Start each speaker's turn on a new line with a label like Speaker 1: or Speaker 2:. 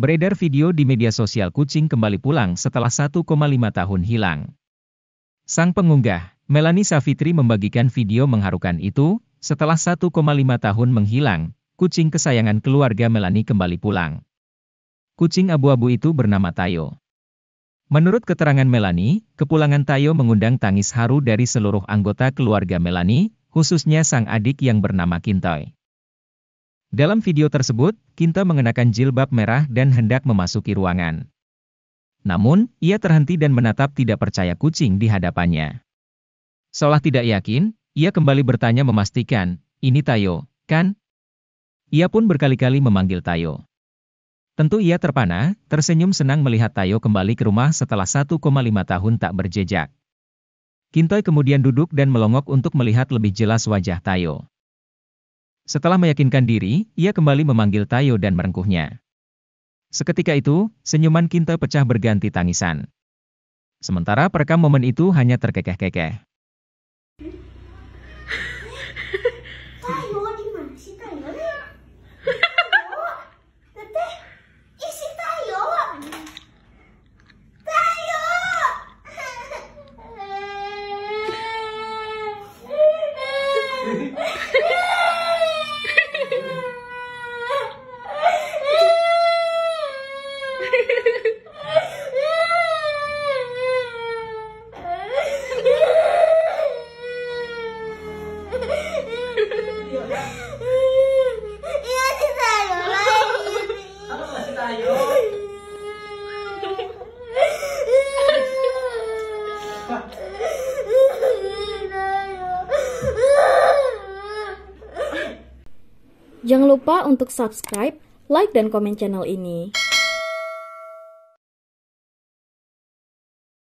Speaker 1: Beredar video di media sosial kucing kembali pulang setelah 1,5 tahun hilang. Sang pengunggah, Melanie Savitri membagikan video mengharukan itu, setelah 1,5 tahun menghilang, kucing kesayangan keluarga Melanie kembali pulang. Kucing abu-abu itu bernama Tayo. Menurut keterangan Melanie, kepulangan Tayo mengundang tangis haru dari seluruh anggota keluarga Melanie, khususnya sang adik yang bernama Kintoy. Dalam video tersebut, Kinta mengenakan jilbab merah dan hendak memasuki ruangan. Namun, ia terhenti dan menatap tidak percaya kucing di hadapannya. Seolah tidak yakin, ia kembali bertanya memastikan, ini Tayo, kan? Ia pun berkali-kali memanggil Tayo. Tentu ia terpana, tersenyum senang melihat Tayo kembali ke rumah setelah 1,5 tahun tak berjejak. Kintoy kemudian duduk dan melongok untuk melihat lebih jelas wajah Tayo. Setelah meyakinkan diri, ia kembali memanggil Tayo dan merengkuhnya. Seketika itu, senyuman Kinta pecah berganti tangisan. Sementara perekam momen itu hanya terkekeh-kekeh.
Speaker 2: Jangan lupa untuk subscribe, like, dan komen channel ini.